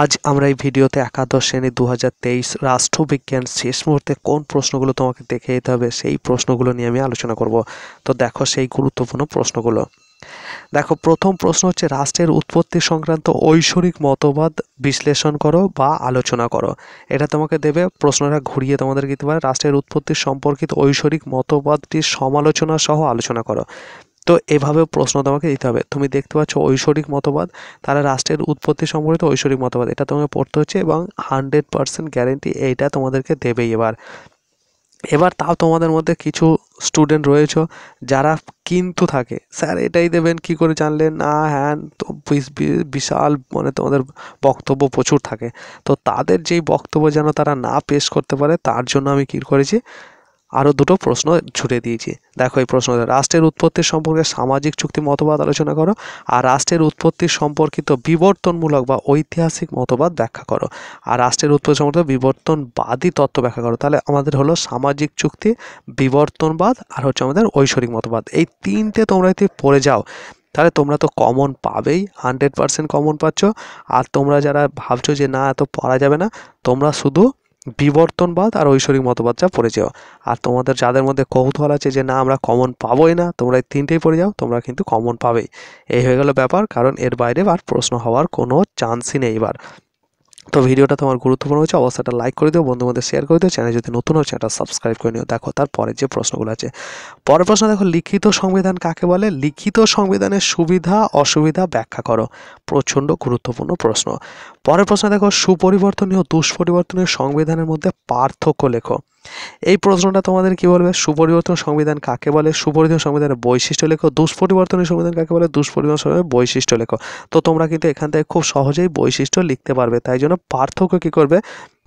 আজ আমরা এই ভিডিওতে একাদশ শ্রেণী দু হাজার রাষ্ট্রবিজ্ঞান শেষ মুহূর্তে কোন প্রশ্নগুলো তোমাকে দেখে যেতে হবে সেই প্রশ্নগুলো নিয়ে আমি আলোচনা করব তো দেখো সেই গুরুত্বপূর্ণ প্রশ্নগুলো দেখো প্রথম প্রশ্ন হচ্ছে রাষ্ট্রের উৎপত্তি সংক্রান্ত ঐশ্বরিক মতবাদ বিশ্লেষণ করো বা আলোচনা করো এটা তোমাকে দেবে প্রশ্নটা ঘুরিয়ে তোমাদের দিতে পারে রাষ্ট্রের উৎপত্তি সম্পর্কিত ঐশ্বরিক মতবাদটির সমালোচনা সহ আলোচনা করো তো এভাবে প্রশ্ন তোমাকে দিতে হবে তুমি দেখতে পাচ্ছ ঐশ্বরিক মতবাদ তারা রাষ্ট্রের উৎপত্তি সম্পর্কিত ঐশ্বরিক মতবাদ এটা তোমাকে পড়তে হচ্ছে এবং হান্ড্রেড পারসেন্ট গ্যারেন্টি এইটা তোমাদেরকে দেবেই এবার এবার তাও তোমাদের মধ্যে কিছু স্টুডেন্ট রয়েছে যারা কিন্তু থাকে স্যার এটাই দেবেন কি করে জানলেন না হ্যান তো বিশাল মানে তোমাদের বক্তব্য প্রচুর থাকে তো তাদের যেই বক্তব্য যেন তারা না পেশ করতে পারে তার জন্য আমি কী করেছি আরও দুটো প্রশ্ন ছুটে দিয়েছি দেখো এই প্রশ্ন রাষ্ট্রের উৎপত্তি সম্পর্কে সামাজিক চুক্তি মতবাদ আলোচনা করো আর রাষ্ট্রের উৎপত্তি সম্পর্কিত বিবর্তনমূলক বা ঐতিহাসিক মতবাদ ব্যাখ্যা করো আর রাষ্ট্রের উৎপত্তি সম্পর্কিত বিবর্তনবাদী তত্ত্ব ব্যাখ্যা করো তাহলে আমাদের হলো সামাজিক চুক্তি বিবর্তনবাদ আর হচ্ছে আমাদের ঐশ্বরিক মতবাদ এই তিনটে তোমরা যদি পড়ে যাও তাহলে তোমরা তো কমন পাবেই হান্ড্রেড পারসেন্ট কমন পাচ্ছ আর তোমরা যারা ভাবছো যে না এত পড়া যাবে না তোমরা শুধু বিবর্তনবাদ আর ঐশ্বরিক মতবাদ যা পড়ে যাও আর তোমাদের যাদের মধ্যে কৌতূহল আছে যে না আমরা কমন পাবোই না তোমরা এই তিনটেই পড়ে যাও তোমরা কিন্তু কমন পাবেই এই হয়ে গেল ব্যাপার কারণ এর বাইরে আর প্রশ্ন হওয়ার কোনো চান্সই নেই এবার তো ভিডিওটা তোমার গুরুত্বপূর্ণ হচ্ছে অবস্থাটা লাইক করে দিও মধ্যে শেয়ার করে দিও চ্যানেল যদি নতুন হয় চ্যানেলটা সাবস্ক্রাইব করে নিও দেখো তারপরে যে প্রশ্নগুলো আছে পরের প্রশ্ন দেখো লিখিত সংবিধান কাকে বলে লিখিত সংবিধানের সুবিধা অসুবিধা ব্যাখ্যা করো প্রচণ্ড গুরুত্বপূর্ণ প্রশ্ন পরের প্রশ্ন দেখো সুপরিবর্তনীয় দুষ্পরিবর্তনীয় সংবিধানের মধ্যে পার্থক্য লেখো এই প্রশ্নটা তোমাদের কি বলবে সুপরিবর্তন সংবিধান কাকে বলে সুপরিবর্তন সংবিধানের বৈশিষ্ট্য লেখো দুষ্পরিবর্তনের সংবিধান কাকে বলে দুষ্পরিবর্তন সংবিধানের বৈশিষ্ট্য লেখো তো তোমরা কিন্তু এখান থেকে খুব সহজেই বৈশিষ্ট্য লিখতে পারবে তাই জন্য পার্থক্য কী করবে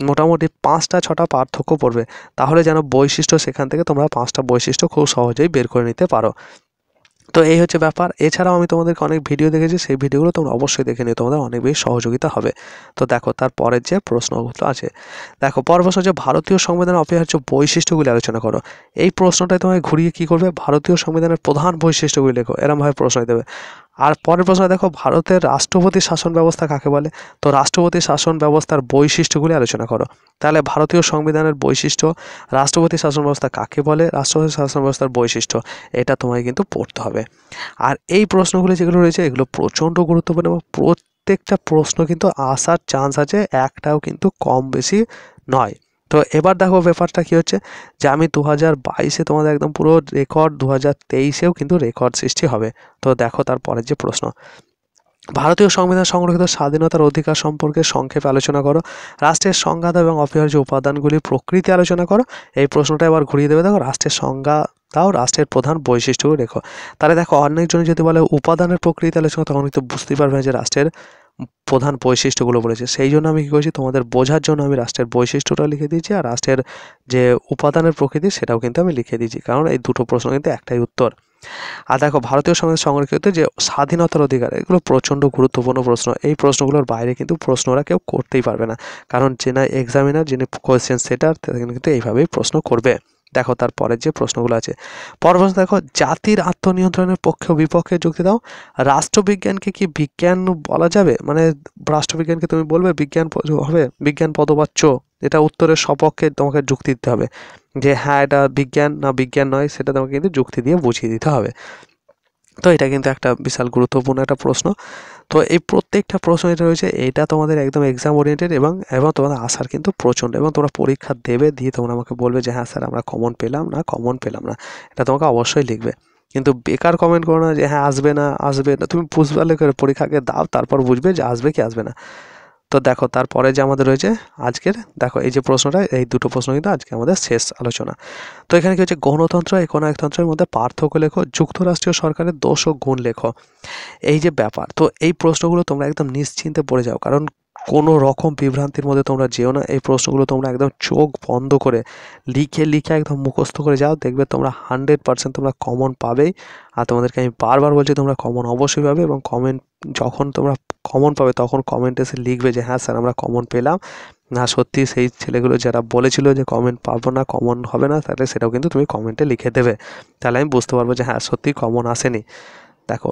মোটামুটি পাঁচটা ছটা পার্থক্য পড়বে তাহলে যেন বৈশিষ্ট্য সেখান থেকে তোমরা পাঁচটা বৈশিষ্ট্য খুব সহজেই বের করে নিতে পারো তো এই হচ্ছে ব্যাপার এছাড়াও আমি তোমাদেরকে অনেক ভিডিও দেখেছি সেই ভিডিওগুলো তোমরা অবশ্যই দেখে নিও তোমাদের অনেক বেশি সহযোগিতা হবে তো দেখো তারপরের যে প্রশ্নগুলো আছে দেখো পর বছর যে ভারতীয় সংবিধানের অপরিহার্য বৈশিষ্ট্যগুলি আলোচনা করো এই প্রশ্নটাই তোমায় ঘুরিয়ে কী করবে ভারতীয় সংবিধানের প্রধান বৈশিষ্ট্যগুলি লেখো এরমভাবে প্রশ্ন দেবে আর পরের প্রশ্ন দেখো ভারতের রাষ্ট্রপতি শাসন ব্যবস্থা কাকে বলে তো রাষ্ট্রপতি শাসন ব্যবস্থার বৈশিষ্ট্যগুলি আলোচনা করো তাহলে ভারতীয় সংবিধানের বৈশিষ্ট্য রাষ্ট্রপতি শাসন ব্যবস্থা কাকে বলে রাষ্ট্রপতি শাসন ব্যবস্থার বৈশিষ্ট্য এটা তোমায় কিন্তু পড়তে হবে আর এই প্রশ্নগুলি যেগুলো রয়েছে এগুলো প্রচণ্ড গুরুত্বপূর্ণ এবং প্রত্যেকটা প্রশ্ন কিন্তু আসার চান্স আছে একটাও কিন্তু কম বেশি নয় তো এবার দেখো ব্যাপারটা কী হচ্ছে যে আমি দু হাজার বাইশে তোমাদের একদম পুরো রেকর্ড দু হাজার তেইশেও কিন্তু রেকর্ড সৃষ্টি হবে তো দেখো তারপরের যে প্রশ্ন ভারতীয় সংবিধান সংরক্ষিত স্বাধীনতার অধিকার সম্পর্কে সংক্ষেপে আলোচনা করো রাষ্ট্রের সংঘাত এবং অপরিহার্য উপাদানগুলি প্রকৃতি আলোচনা করো এই প্রশ্নটা এবার ঘুরিয়ে দেবে দেখো রাষ্ট্রের সংজ্ঞা তাও রাষ্ট্রের প্রধান বৈশিষ্ট্যগুলো রেখো তাহলে দেখো অনেকজন যদি বলে উপাদানের প্রকৃতি আলোচনা তখন কিন্তু বুঝতেই পারবে যে রাষ্ট্রের প্রধান বৈশিষ্ট্যগুলো বলেছে সেই জন্য আমি কী করেছি তোমাদের বোঝার জন্য আমি রাষ্ট্রের বৈশিষ্ট্যটা লিখে দিয়েছি আর রাষ্ট্রের যে উপাদানের প্রকৃতি সেটাও কিন্তু আমি লিখে দিয়েছি কারণ এই দুটো প্রশ্ন কিন্তু একটাই উত্তর আর দেখো ভারতীয় সমাজ সংরক্ষিত যে স্বাধীনতার অধিকার এগুলো প্রচণ্ড গুরুত্বপূর্ণ প্রশ্ন এই প্রশ্নগুলোর বাইরে কিন্তু প্রশ্নরা কেউ করতেই পারবে না কারণ যে না এক্সামিনার যিনি কোয়েশ্চেন সেটার কিন্তু এইভাবেই প্রশ্ন করবে দেখো তারপরে যে প্রশ্নগুলো আছে পর প্রশ্ন দেখো জাতির আত্মনিয়ন্ত্রণের পক্ষে বিপক্ষে যুক্তি দাও রাষ্ট্রবিজ্ঞানকে কি বিজ্ঞান বলা যাবে মানে রাষ্ট্রবিজ্ঞানকে তুমি বলবে বিজ্ঞান হবে বিজ্ঞান পদবাচ্য এটা উত্তরের সপক্ষে তোমাকে যুক্তি দিতে হবে যে হ্যাঁ এটা বিজ্ঞান না বিজ্ঞান নয় সেটা তোমাকে কিন্তু যুক্তি দিয়ে বুঝিয়ে দিতে হবে তো এটা কিন্তু একটা বিশাল গুরুত্বপূর্ণ একটা প্রশ্ন তো এই প্রত্যেকটা প্রশ্ন এটা রয়েছে এটা তোমাদের একদম এক্সাম ওরিয়েন্টেড এবং এবং তোমাদের আসার কিন্তু প্রচণ্ড এবং তোমরা পরীক্ষা দেবে দিয়ে তোমরা আমাকে বলবে যে হ্যাঁ স্যার আমরা কমন পেলাম না কমন পেলাম না এটা তোমাকে অবশ্যই লিখবে কিন্তু বেকার কমেন্ট করো না যে হ্যাঁ আসবে না আসবে না তুমি বুঝবে পরীক্ষাকে দাও তারপর বুঝবে যে আসবে কি আসবে না তো দেখো তারপরে যে আমাদের রয়েছে আজকের দেখো এই যে প্রশ্নটা এই দুটো প্রশ্ন কিন্তু আজকে আমাদের শেষ আলোচনা তো এখানে কি হচ্ছে গণতন্ত্র একনায়কতন্ত্রের মধ্যে পার্থক্য লেখো যুক্তরাষ্ট্রীয় সরকারের দোষ ও গুণ লেখো এই যে ব্যাপার তো এই প্রশ্নগুলো তোমরা একদম নিশ্চিন্তে পড়ে যাও কারণ কোনো রকম বিভ্রান্তির মধ্যে তোমরা যেও না এই প্রশ্নগুলো তোমরা একদম চোখ বন্ধ করে লিখে লিখে একদম মুখস্থ করে যাও দেখবে তোমরা হান্ড্রেড পার্সেন্ট তোমরা কমন পাবেই আর তোমাদেরকে আমি বারবার বলছি তোমরা কমন অবশ্যই পাবে এবং কমেন্ট যখন তোমরা কমন পাবে তখন কমেন্ট এসে লিখবে যে হ্যাঁ স্যার আমরা কমন পেলাম না সত্যি সেই ছেলেগুলো যারা বলেছিল যে কমেন্ট পাবো না কমন হবে না তাহলে সেটাও কিন্তু তুমি কমেন্টে লিখে দেবে তাহলে আমি বুঝতে পারবো যে হ্যাঁ সত্যি কমন আসেনি দেখো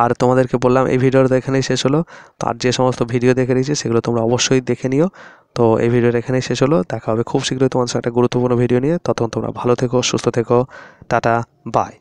আর তোমাদেরকে বললাম এই ভিডিওটা এখানেই শেষ হলো তো আর যে সমস্ত ভিডিও দেখে রয়েছে সেগুলো তোমরা অবশ্যই দেখে নিও তো এই ভিডিওটা এখানেই শেষ হলো দেখা হবে খুব শীঘ্রই তোমাদের সাথে একটা গুরুত্বপূর্ণ ভিডিও নিয়ে ততক্ষণ তোমরা ভালো থেকো সুস্থ থেকো টাটা বাই